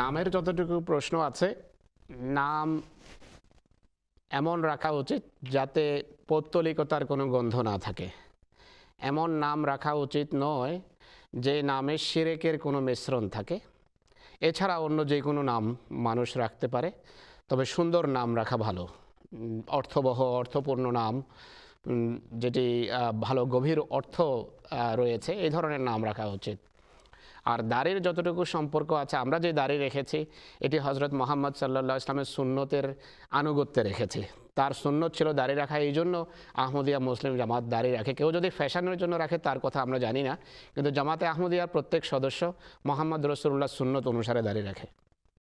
নামের যতটুকু প্রশ্ন আছে নাম এমন রাখা উচিত যাতে পৌত্তলিকতার কোনো গন্ধ না থাকে এমন নাম রাখা উচিত নয় যে নামে সিরেকের কোনো মিশ্রণ থাকে এছাড়া অন্য যে কোনো নাম মানুষ রাখতে পারে তবে সুন্দর নাম রাখা ভালো অর্থবহ অর্থপূর্ণ নাম যেটি ভালো গভীর অর্থ রয়েছে এই ধরনের নাম রাখা উচিত আর দাঁড়ির যতটুকু সম্পর্ক আছে আমরা যে দাঁড়িয়ে রেখেছি এটি হজরত মোহাম্মদ সাল্লা ইসলামের সুন্নতের আনুগত্যে রেখেছি তার সুন্নত ছিল দাঁড়িয়ে রাখা এই জন্য আহমদিয়া মুসলিম জামাত দাঁড়িয়ে রাখে কেউ যদি ফ্যাশনের জন্য রাখে তার কথা আমরা জানি না কিন্তু জামাতে আহমদিয়ার প্রত্যেক সদস্য মোহাম্মদ রসুল্লাহ সুন্নত অনুসারে দাঁড়িয়ে রাখে